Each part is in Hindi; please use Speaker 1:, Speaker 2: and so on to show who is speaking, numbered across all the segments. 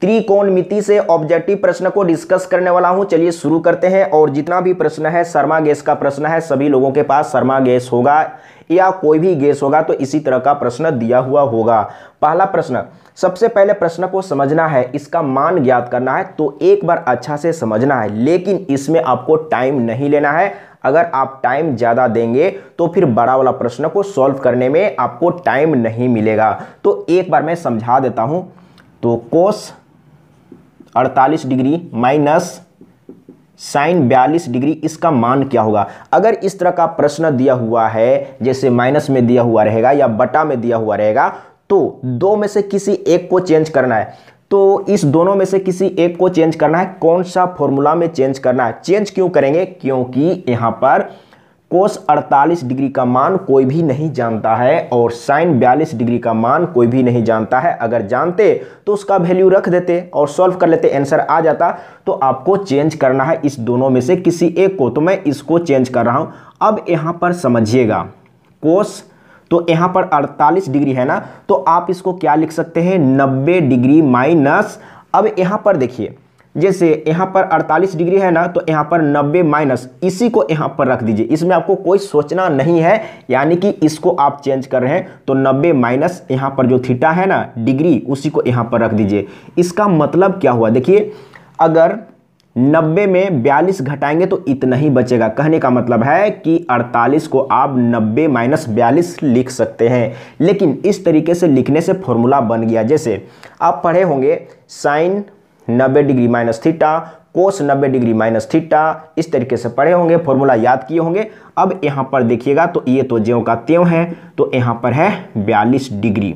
Speaker 1: त्रिकोणमिति से ऑब्जेक्टिव प्रश्न को डिस्कस करने वाला हूं चलिए शुरू करते हैं और जितना भी प्रश्न है शर्मा गैस का प्रश्न है सभी लोगों के पास शर्मा गैस होगा या कोई भी गैस होगा तो इसी तरह का प्रश्न दिया हुआ होगा पहला प्रश्न सबसे पहले प्रश्न को समझना है इसका मान ज्ञात करना है तो एक बार अच्छा से समझना है लेकिन इसमें आपको टाइम नहीं लेना है अगर आप टाइम ज़्यादा देंगे तो फिर बड़ा वाला प्रश्न को सॉल्व करने में आपको टाइम नहीं मिलेगा तो एक बार मैं समझा देता हूँ तो कोस अड़तालीस डिग्री माइनस साइन बयालीस डिग्री इसका मान क्या होगा अगर इस तरह का प्रश्न दिया हुआ है जैसे माइनस में दिया हुआ रहेगा या बटा में दिया हुआ रहेगा तो दो में से किसी एक को चेंज करना है तो इस दोनों में से किसी एक को चेंज करना है कौन सा फॉर्मूला में चेंज करना है चेंज क्यों करेंगे क्योंकि यहाँ पर कोस 48 डिग्री का मान कोई भी नहीं जानता है और साइन 42 डिग्री का मान कोई भी नहीं जानता है अगर जानते तो उसका वैल्यू रख देते और सॉल्व कर लेते आंसर आ जाता तो आपको चेंज करना है इस दोनों में से किसी एक को तो मैं इसको चेंज कर रहा हूँ अब यहाँ पर समझिएगा कोस तो यहाँ पर 48 डिग्री है ना तो आप इसको क्या लिख सकते हैं नब्बे डिग्री माइनस अब यहाँ पर देखिए जैसे यहाँ पर 48 डिग्री है ना तो यहाँ पर 90 माइनस इसी को यहाँ पर रख दीजिए इसमें आपको कोई सोचना नहीं है यानी कि इसको आप चेंज कर रहे हैं तो 90 माइनस यहाँ पर जो थीटा है ना डिग्री उसी को यहाँ पर रख दीजिए इसका मतलब क्या हुआ देखिए अगर 90 में 42 घटाएंगे तो इतना ही बचेगा कहने का मतलब है कि 48 को आप 90 माइनस बयालीस लिख सकते हैं लेकिन इस तरीके से लिखने से फॉर्मूला बन गया जैसे आप पढ़े होंगे साइन नब्बे degree minus theta cos 90 degree minus theta इस तरीके से पढ़े होंगे फॉर्मूला याद किए होंगे अब यहाँ पर देखिएगा तो ये तो ज्यो का त्यों है तो यहाँ पर है बयालीस डिग्री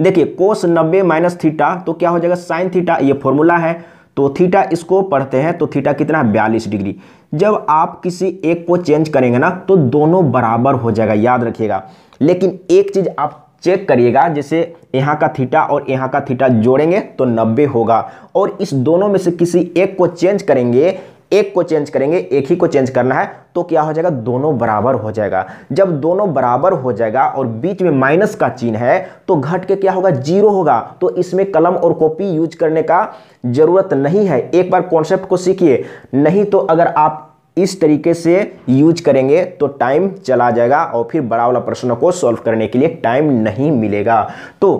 Speaker 1: देखिए कोस 90 माइनस थीटा तो क्या हो जाएगा साइन थीटा ये फॉर्मूला है तो थीटा इसको पढ़ते हैं तो थीटा कितना है बयालीस डिग्री जब आप किसी एक को चेंज करेंगे ना तो दोनों बराबर हो जाएगा याद रखिएगा लेकिन एक चीज़ आप चेक करिएगा जैसे यहाँ का थीटा और यहाँ का थीटा जोड़ेंगे तो 90 होगा और इस दोनों में से किसी एक को चेंज करेंगे एक को चेंज करेंगे एक ही को चेंज करना है तो क्या हो जाएगा दोनों बराबर हो जाएगा जब दोनों बराबर हो जाएगा और बीच में माइनस का चिन्ह है तो घट के क्या होगा जीरो होगा तो इसमें कलम और कॉपी यूज करने का ज़रूरत नहीं है एक बार कॉन्सेप्ट को सीखिए नहीं तो अगर आप इस तरीके से यूज करेंगे तो टाइम चला जाएगा और फिर बड़ा वाला प्रश्न को सॉल्व करने के लिए टाइम नहीं मिलेगा तो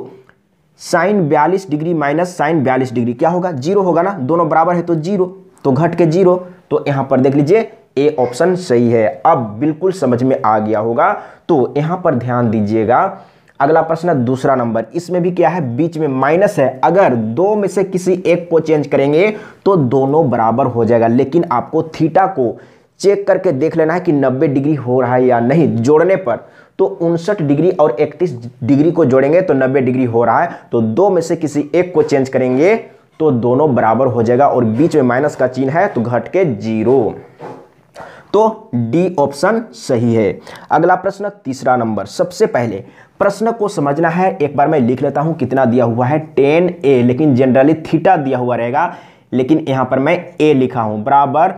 Speaker 1: साइन बयालीस डिग्री माइनस साइन बयालीस डिग्री क्या होगा जीरो होगा ना दोनों बराबर है तो जीरो तो घट के जीरो तो यहां पर देख लीजिए ए ऑप्शन सही है अब बिल्कुल समझ में आ गया होगा तो यहां पर ध्यान दीजिएगा अगला प्रश्न दूसरा नंबर इसमें भी क्या है बीच में माइनस है अगर दो में से किसी एक को चेंज करेंगे तो दोनों बराबर हो जाएगा लेकिन आपको थीटा को चेक करके देख लेना है कि 90 डिग्री हो रहा है या नहीं जोड़ने पर तो उनसठ डिग्री और 31 डिग्री को जोड़ेंगे तो 90 डिग्री हो रहा है तो दो में से किसी एक को चेंज करेंगे तो दोनों बराबर हो जाएगा और बीच में माइनस का चिन्ह है तो घट के जीरो तो डी ऑप्शन सही है अगला प्रश्न तीसरा नंबर सबसे पहले प्रश्न को समझना है एक बार मैं लिख लेता हूं कितना दिया हुआ है टेन ए लेकिन जनरली थीटा दिया हुआ रहेगा लेकिन यहाँ पर मैं ए लिखा हूं बराबर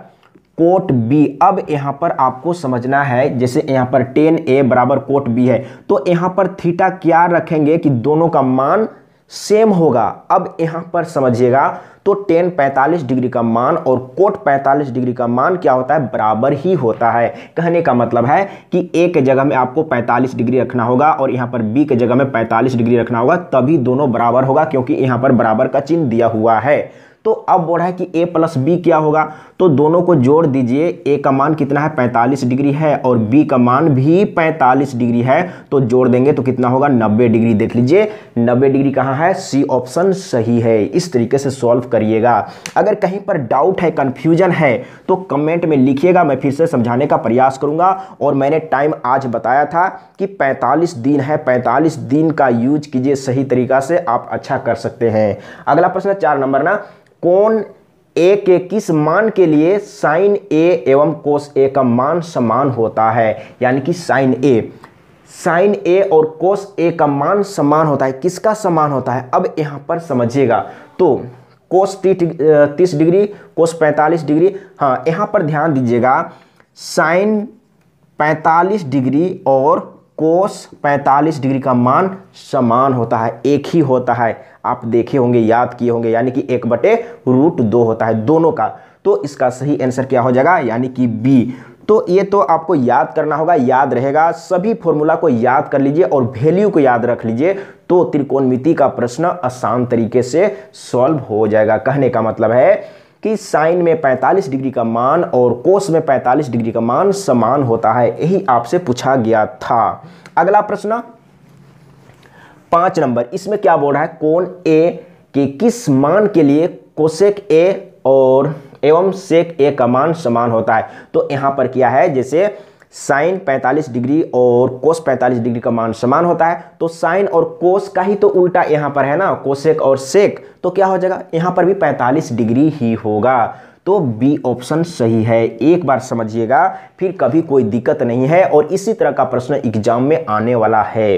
Speaker 1: कोट बी अब यहां पर आपको समझना है जैसे यहाँ पर टेन ए बराबर कोट बी है तो यहां पर थीटा क्या रखेंगे कि दोनों का मान सेम होगा अब यहां पर समझिएगा तो टेन 45 डिग्री का मान और कोट 45 डिग्री का मान क्या होता है बराबर ही होता है कहने का मतलब है कि ए के जगह में आपको 45 डिग्री रखना होगा और यहाँ पर बी के जगह में 45 डिग्री रखना होगा तभी दोनों बराबर होगा क्योंकि यहां पर बराबर का चिन्ह दिया हुआ है तो अब बोल रहा है कि ए प्लस बी क्या होगा तो दोनों को जोड़ दीजिए ए का मान कितना है 45 डिग्री है और बी का मान भी 45 डिग्री है तो जोड़ देंगे तो कितना होगा 90 डिग्री देख लीजिए 90 डिग्री कहाँ है सी ऑप्शन सही है इस तरीके से सॉल्व करिएगा अगर कहीं पर डाउट है कन्फ्यूजन है तो कमेंट में लिखिएगा मैं फिर से समझाने का प्रयास करूँगा और मैंने टाइम आज बताया था कि पैंतालीस दिन है पैंतालीस दिन का यूज कीजिए सही तरीका से आप अच्छा कर सकते हैं अगला प्रश्न चार नंबर ना कौन ए के किस मान के लिए साइन ए एवं कोस ए का मान समान होता है यानी कि साइन ए साइन ए और कोस ए का मान समान होता है किसका समान होता है अब यहाँ पर समझिएगा तो कोस तीस डिग्री कोस पैंतालीस डिग्री हाँ यहाँ पर ध्यान दीजिएगा साइन पैंतालीस डिग्री और कोस 45 डिग्री का मान समान होता है एक ही होता है आप देखे होंगे याद किए होंगे यानी कि एक बटे रूट दो होता है दोनों का तो इसका सही आंसर क्या हो जाएगा यानी कि बी तो ये तो आपको याद करना होगा याद रहेगा सभी फॉर्मूला को याद कर लीजिए और वैल्यू को याद रख लीजिए तो त्रिकोणमिति का प्रश्न आसान तरीके से सॉल्व हो जाएगा कहने का मतलब है कि साइन में 45 डिग्री का मान और कोस में 45 डिग्री का मान समान होता है यही आपसे पूछा गया था अगला प्रश्न पांच नंबर इसमें क्या बोल रहा है कोण ए के किस मान के लिए कोशेक ए और एवं सेक ए का मान समान होता है तो यहां पर क्या है जैसे साइन 45 डिग्री और कोस 45 डिग्री का मान समान होता है तो साइन और कोस का ही तो उल्टा यहाँ पर है ना कोसेक और सेक तो क्या हो जाएगा यहाँ पर भी 45 डिग्री ही होगा तो बी ऑप्शन सही है एक बार समझिएगा फिर कभी कोई दिक्कत नहीं है और इसी तरह का प्रश्न एग्जाम में आने वाला है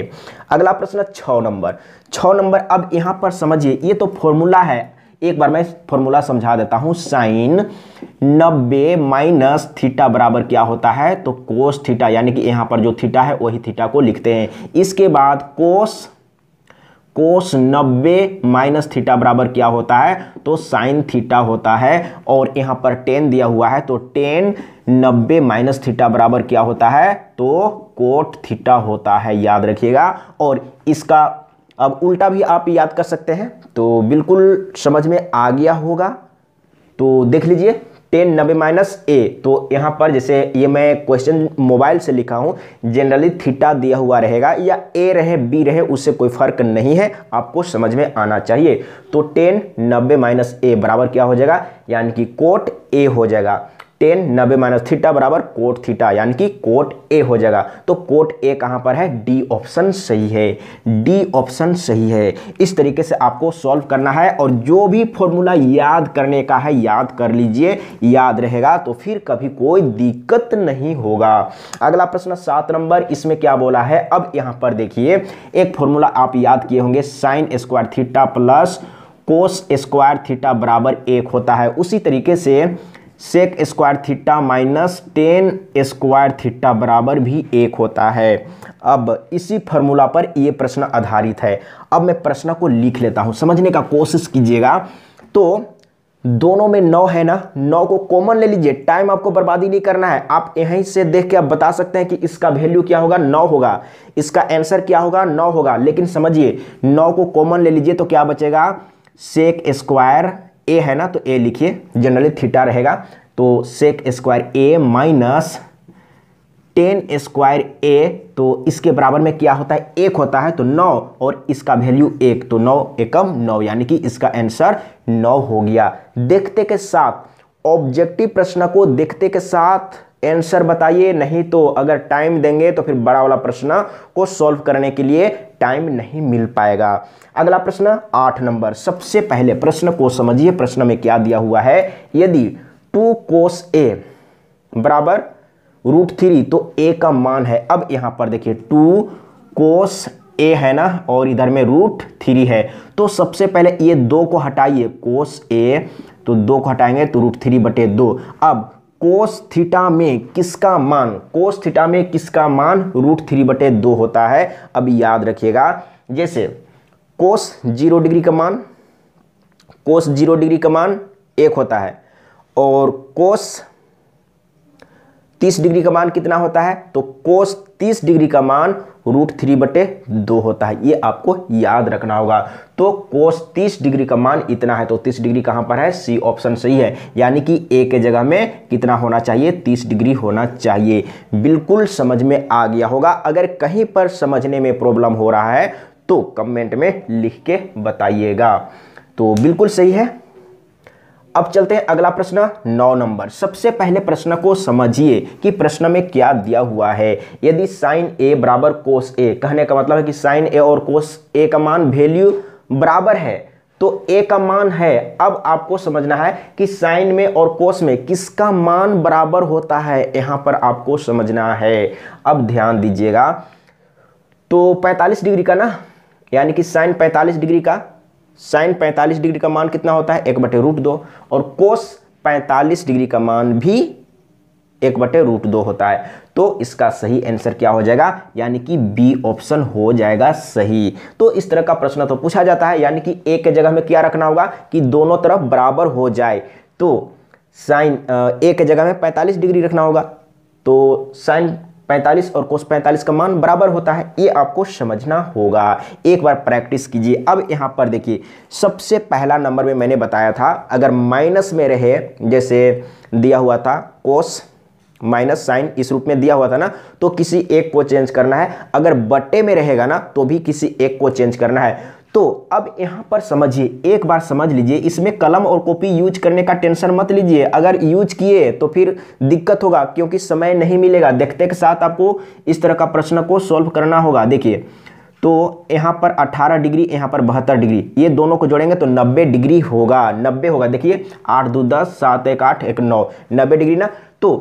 Speaker 1: अगला प्रश्न छः नंबर छः नंबर अब यहाँ पर समझिए ये तो फॉर्मूला है एक बार मैं फॉर्मूला समझा देता हूं साइन नब्बे माइनस थीटा बराबर क्या होता है तो कोस थीटा यानी कि यहां पर जो थीटा है वही थीटा को लिखते हैं इसके बाद कोस कोस 90 माइनस थीटा बराबर क्या होता है तो साइन थीटा होता है और यहां पर टेन दिया हुआ है तो टेन 90 माइनस थीटा बराबर क्या होता है तो कोट थीटा होता है याद रखिएगा और इसका अब उल्टा भी आप याद कर सकते हैं तो बिल्कुल समझ में आ गया होगा तो देख लीजिए टेन नब्बे माइनस ए तो यहाँ पर जैसे ये मैं क्वेश्चन मोबाइल से लिखा हूँ जनरली थीटा दिया हुआ रहेगा या ए रहे बी रहे उससे कोई फर्क नहीं है आपको समझ में आना चाहिए तो टेन नब्बे माइनस ए बराबर क्या हो जाएगा यानी कि कोट ए हो जाएगा टेन नब्बे माइनस थीटा बराबर कोट थीटा यानी कि कोट ए हो जाएगा तो कोट ए कहाँ पर है डी ऑप्शन सही है डी ऑप्शन सही है इस तरीके से आपको सॉल्व करना है और जो भी फॉर्मूला याद करने का है याद कर लीजिए याद रहेगा तो फिर कभी कोई दिक्कत नहीं होगा अगला प्रश्न सात नंबर इसमें क्या बोला है अब यहाँ पर देखिए एक फॉर्मूला आप याद किए होंगे sine square theta plus cos square theta बराबर एक होता है उसी तरीके से sec square theta minus tan square theta बराबर भी एक होता है अब इसी फार्मूला पर यह प्रश्न आधारित है अब मैं प्रश्न को लिख लेता हूँ समझने का कोशिश कीजिएगा तो दोनों में नौ है ना नौ को कॉमन ले लीजिए टाइम आपको बर्बादी नहीं करना है आप यहीं से देख के आप बता सकते हैं कि इसका वैल्यू क्या होगा नौ होगा इसका आंसर क्या होगा नौ होगा लेकिन समझिए नौ को कॉमन ले लीजिए तो क्या बचेगा सेक स्क्वायर ए है ना तो ए लिखिए जनरली थीटा रहेगा तो sec square A minus tan square A तो इसके बराबर में क्या होता है एक होता है तो नौ और इसका वैल्यू एक तो नौ एकम नौ यानी कि इसका आंसर नौ हो गया देखते के साथ ऑब्जेक्टिव प्रश्न को देखते के साथ आंसर बताइए नहीं तो अगर टाइम देंगे तो फिर बड़ा वाला प्रश्न को सॉल्व करने के लिए टाइम नहीं मिल पाएगा अगला प्रश्न आठ नंबर सबसे पहले प्रश्न को समझिए प्रश्न में क्या दिया हुआ है यदि टू कोस ए बराबर रूट थ्री तो ए का मान है अब यहां पर देखिए टू कोस ए है ना और इधर में रूट थ्री है तो सबसे पहले ये दो को हटाइए कोस ए तो दो को हटाएंगे तो रूट थ्री बटे दो अब कोस थीटा में किसका मान कोस थीटा में किसका मान रूट थ्री बटे दो होता है अब याद रखिएगा जैसे कोस जीरो डिग्री का मान कोस जीरो डिग्री का मान एक होता है और कोस तीस डिग्री का मान कितना होता है तो कोस तीस डिग्री का मान रूट थ्री बटे दो होता है ये आपको याद रखना होगा तो कोस 30 डिग्री का मान इतना है तो 30 डिग्री कहाँ पर है सी ऑप्शन सही है यानी कि ए के जगह में कितना होना चाहिए 30 डिग्री होना चाहिए बिल्कुल समझ में आ गया होगा अगर कहीं पर समझने में प्रॉब्लम हो रहा है तो कमेंट में लिख के बताइएगा तो बिल्कुल सही है अब चलते हैं अगला प्रश्न नौ नंबर सबसे पहले प्रश्न को समझिए कि प्रश्न में क्या दिया हुआ है यदि साइन ए बराबर कोस ए कहने का मतलब है कि साइन ए और कोस ए का मान वैल्यू बराबर है तो ए का मान है अब आपको समझना है कि साइन में और कोस में किसका मान बराबर होता है यहां पर आपको समझना है अब ध्यान दीजिएगा तो 45 डिग्री का ना यानी कि साइन 45 डिग्री का साइन 45 डिग्री का मान कितना होता है एक बटे रूट दो और कोस 45 डिग्री का मान भी एक बटे रूट दो होता है तो इसका सही आंसर क्या हो जाएगा यानी कि बी ऑप्शन हो जाएगा सही तो इस तरह का प्रश्न तो पूछा जाता है यानी कि एक के जगह में क्या रखना होगा कि दोनों तरफ बराबर हो जाए तो साइन एक के जगह में 45 डिग्री रखना होगा तो साइन पैंतालीस और कोस पैंतालीस का मान बराबर होता है ये आपको समझना होगा एक बार प्रैक्टिस कीजिए अब यहाँ पर देखिए सबसे पहला नंबर में मैंने बताया था अगर माइनस में रहे जैसे दिया हुआ था कोस माइनस साइन इस रूप में दिया हुआ था ना तो किसी एक को चेंज करना है अगर बटे में रहेगा ना तो भी किसी एक को चेंज करना है तो अब यहाँ पर समझिए एक बार समझ लीजिए इसमें कलम और कॉपी यूज करने का टेंशन मत लीजिए अगर यूज किए तो फिर दिक्कत होगा क्योंकि समय नहीं मिलेगा देखते के साथ आपको इस तरह का प्रश्न को सॉल्व करना होगा देखिए तो यहाँ पर 18 डिग्री यहाँ पर बहत्तर डिग्री ये दोनों को जोड़ेंगे तो 90 डिग्री होगा 90 होगा देखिए आठ दो दस सात एक आठ एक नौ नब्बे डिग्री ना तो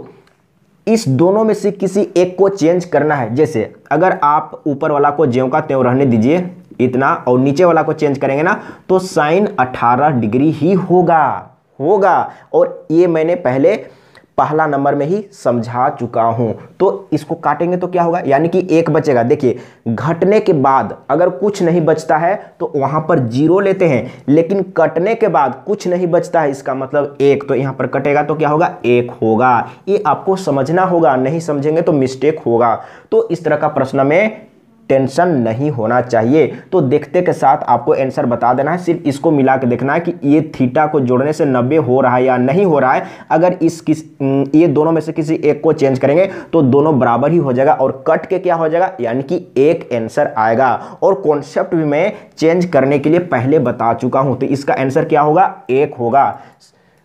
Speaker 1: इस दोनों में से किसी एक को चेंज करना है जैसे अगर आप ऊपर वाला को ज्यों का त्यों रहने दीजिए इतना और नीचे वाला को चेंज करेंगे ना तो साइन 18 डिग्री ही होगा होगा और ये मैंने पहले पहला नंबर में ही समझा चुका हूं तो इसको काटेंगे तो क्या होगा यानी कि एक बचेगा देखिए घटने के बाद अगर कुछ नहीं बचता है तो वहां पर जीरो लेते हैं लेकिन कटने के बाद कुछ नहीं बचता है इसका मतलब एक तो यहां पर कटेगा तो क्या होगा एक होगा ये आपको समझना होगा नहीं समझेंगे तो मिस्टेक होगा तो इस तरह का प्रश्न में टेंशन नहीं होना चाहिए तो देखते के साथ आपको आंसर बता देना है सिर्फ इसको मिला के देखना है कि ये थीटा को जोड़ने से नब्बे हो रहा है या नहीं हो रहा है अगर इस किस ये दोनों में से किसी एक को चेंज करेंगे तो दोनों बराबर ही हो जाएगा और कट के क्या हो जाएगा यानी कि एक आंसर आएगा और कॉन्सेप्ट भी मैं चेंज करने के लिए पहले बता चुका हूँ तो इसका आंसर क्या होगा एक होगा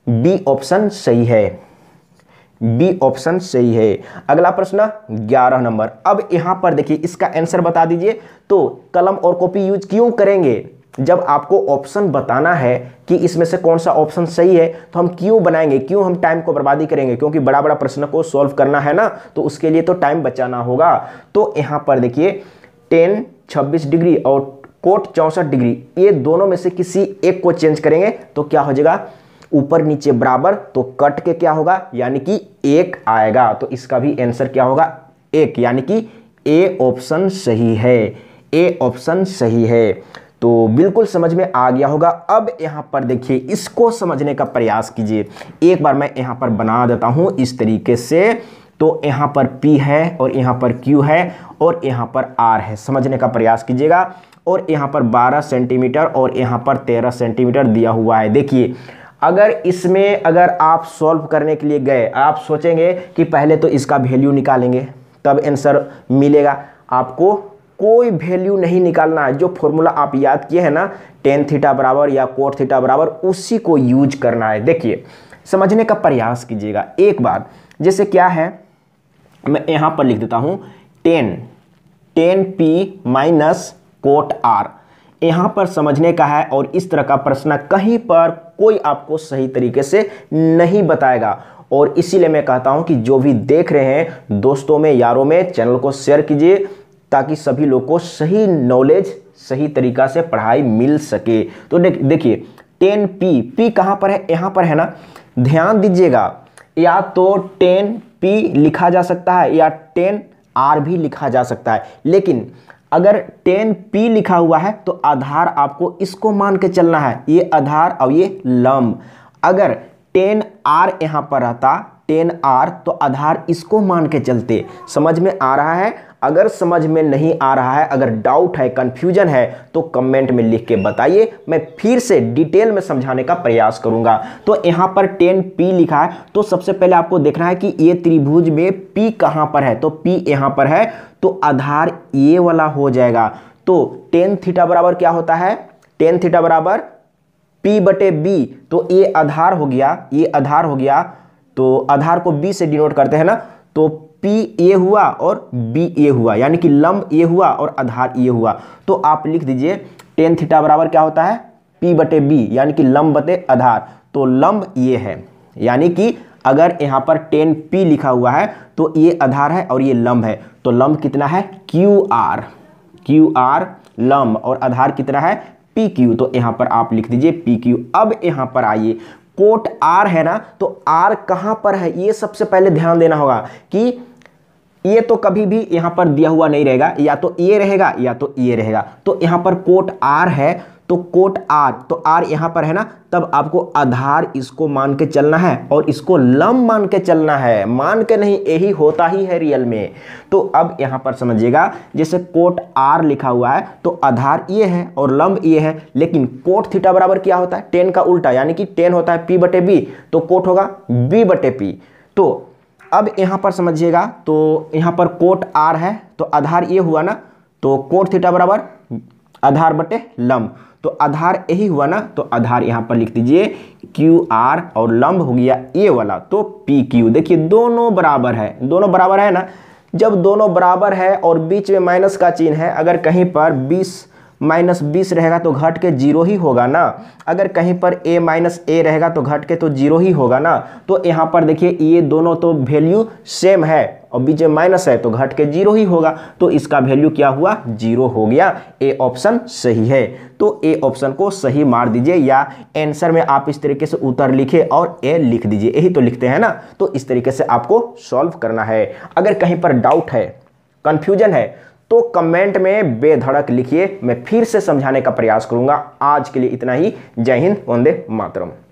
Speaker 1: बी ऑप्शन सही है बी ऑप्शन सही है अगला प्रश्न ग्यारह नंबर अब यहां पर देखिए इसका आंसर बता दीजिए तो कलम और कॉपी यूज क्यों करेंगे जब आपको ऑप्शन बताना है कि इसमें से कौन सा ऑप्शन सही है तो हम क्यों बनाएंगे क्यों हम टाइम को बर्बादी करेंगे क्योंकि बड़ा बड़ा प्रश्न को सॉल्व करना है ना तो उसके लिए तो टाइम बचाना होगा तो यहां पर देखिए टेन छब्बीस डिग्री और कोट चौंसठ डिग्री ये दोनों में से किसी एक को चेंज करेंगे तो क्या हो जाएगा ऊपर नीचे बराबर तो कट के क्या होगा यानी कि एक आएगा तो इसका भी आंसर क्या होगा एक यानी कि ए ऑप्शन सही है ए ऑप्शन सही है तो बिल्कुल समझ में आ गया होगा अब यहाँ पर देखिए इसको समझने का प्रयास कीजिए एक बार मैं यहाँ पर बना देता हूँ इस तरीके से तो यहाँ पर P है और यहाँ पर Q है और यहाँ पर R है समझने का प्रयास कीजिएगा और यहाँ पर 12 सेंटीमीटर और यहाँ पर 13 सेंटीमीटर दिया हुआ है देखिए अगर इसमें अगर आप सॉल्व करने के लिए गए आप सोचेंगे कि पहले तो इसका वैल्यू निकालेंगे तब आंसर मिलेगा आपको कोई वैल्यू नहीं निकालना है जो फॉर्मूला आप याद किए हैं ना टेन थीटा बराबर या कोट थीटा बराबर उसी को यूज करना है देखिए समझने का प्रयास कीजिएगा एक बार जैसे क्या है मैं यहाँ पर लिख देता हूँ tan tan P minus cot R यहाँ पर समझने का है और इस तरह का प्रश्न कहीं पर कोई आपको सही तरीके से नहीं बताएगा और इसीलिए मैं कहता हूँ कि जो भी देख रहे हैं दोस्तों में यारों में चैनल को शेयर कीजिए ताकि सभी लोग को सही नॉलेज सही तरीका से पढ़ाई मिल सके तो देखिए टेन पी पी कहाँ पर है यहाँ पर है ना ध्यान दीजिएगा या तो टेन पी लिखा जा सकता है या टेन आर भी लिखा जा सकता है लेकिन अगर टेन पी लिखा हुआ है तो आधार आपको इसको मान के चलना है ये आधार और ये लंब अगर टेन आर यहाँ पर रहता टेन आर तो आधार इसको मान के चलते समझ में आ रहा है अगर समझ में नहीं आ रहा है अगर डाउट है कंफ्यूजन है तो कमेंट में लिख के बताइए मैं फिर से डिटेल में समझाने का प्रयास करूंगा तो यहां पर टेन पी लिखा है तो सबसे पहले आपको देखना है कि ये त्रिभुज में पी कहां पर है तो पी यहां पर है तो आधार ए वाला हो जाएगा तो टेन थीटा बराबर क्या होता है टेन थीटा बराबर पी बटे बी तो ये आधार हो गया ये आधार हो गया तो आधार को बी से डिनोट करते हैं ना तो पी ए हुआ और बी ए हुआ यानी कि लंब ए हुआ और आधार ए हुआ तो आप लिख दीजिए टेन थीटा बराबर क्या होता है पी बटे बी यानी कि लंब बटे आधार तो लंब ये है यानी कि अगर यहाँ पर टेन पी लिखा हुआ है तो ये आधार है और ये लंब है तो लंब कितना है क्यू आर क्यू आर लंब और आधार कितना है पी क्यू तो यहाँ पर आप लिख दीजिए पी क्यू अब यहाँ पर आइए कोट आर है ना तो आर कहां पर है ये सबसे पहले ध्यान देना होगा कि ये तो कभी भी यहां पर दिया हुआ नहीं रहेगा या तो ये रहेगा या तो ये रहेगा तो यहां पर कोट आर है तो कोट आर तो आर यहां पर है ना तब आपको आधार इसको मान के चलना है और इसको लम मान के चलना है मान के नहीं यही होता ही है रियल में तो अब यहां पर समझिएगा जैसे कोट आर लिखा हुआ है तो आधार ये है और लंब ये है लेकिन कोट थीटा बराबर क्या होता है टेन का उल्टा यानी कि टेन होता है पी बटे बी तो कोट होगा बी बटे पी तो अब यहां पर समझिएगा तो यहां पर कोट आर है तो आधार ये हुआ ना तो कोट थीटा बराबर आधार बटे लंब तो आधार यही हुआ ना तो आधार यहाँ पर लिख दीजिए क्यू आर और लंब हो गया ए वाला तो पी क्यू देखिए दोनों बराबर है दोनों बराबर है ना जब दोनों बराबर है और बीच में माइनस का चिन्ह है अगर कहीं पर बीस माइनस बीस रहेगा तो घट के जीरो ही होगा ना अगर कहीं पर ए माइनस ए रहेगा तो घट के तो जीरो ही होगा ना तो यहाँ पर देखिए ये दोनों तो वैल्यू सेम है और बीच में माइनस है तो घट के जीरो ही होगा तो इसका वैल्यू क्या हुआ जीरो हो गया ए ऑप्शन सही है तो ए ऑप्शन को सही मार दीजिए या आंसर में आप इस तरीके से उत्तर लिखे और ए लिख दीजिए यही तो लिखते हैं ना तो इस तरीके से आपको सॉल्व करना है अगर कहीं पर डाउट है कंफ्यूजन है तो कमेंट में बेधड़क लिखिए मैं फिर से समझाने का प्रयास करूंगा आज के लिए इतना ही जय हिंद वंदे मातरम